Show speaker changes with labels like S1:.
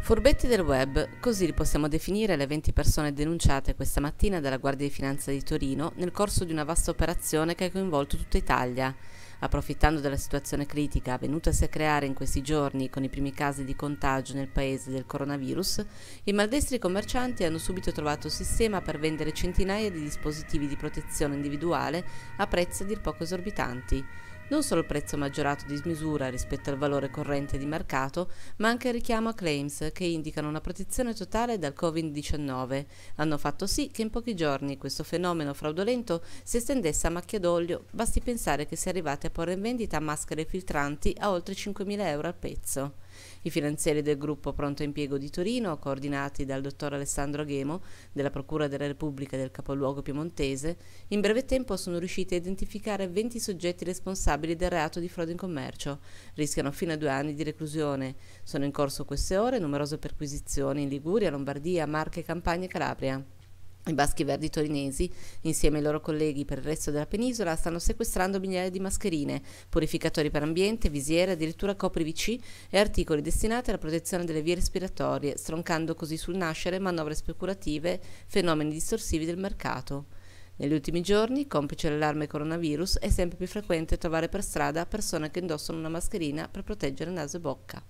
S1: Furbetti del web, così li possiamo definire le 20 persone denunciate questa mattina dalla Guardia di Finanza di Torino nel corso di una vasta operazione che ha coinvolto tutta Italia. Approfittando della situazione critica venutasi a creare in questi giorni con i primi casi di contagio nel paese del coronavirus, i maldestri commercianti hanno subito trovato sistema per vendere centinaia di dispositivi di protezione individuale a prezzi a dir poco esorbitanti non solo il prezzo maggiorato di smisura rispetto al valore corrente di mercato, ma anche il richiamo a claims che indicano una protezione totale dal Covid-19, hanno fatto sì che in pochi giorni questo fenomeno fraudolento si estendesse a macchia d'olio, basti pensare che si è arrivati a porre in vendita maschere filtranti a oltre 5.000 euro al pezzo. I finanzieri del gruppo Pronto Impiego di Torino, coordinati dal dottor Alessandro Aghemo della Procura della Repubblica del capoluogo piemontese, in breve tempo sono riusciti a identificare 20 soggetti responsabili del reato di frode in commercio. Rischiano fino a due anni di reclusione. Sono in corso queste ore numerose perquisizioni in Liguria, Lombardia, Marche, Campania e Calabria. I baschi verdi torinesi, insieme ai loro colleghi per il resto della penisola, stanno sequestrando migliaia di mascherine, purificatori per ambiente, visiere, addirittura copri VC e articoli destinati alla protezione delle vie respiratorie, stroncando così sul nascere manovre speculative, fenomeni distorsivi del mercato. Negli ultimi giorni, complice l'allarme coronavirus, è sempre più frequente trovare per strada persone che indossano una mascherina per proteggere naso e bocca.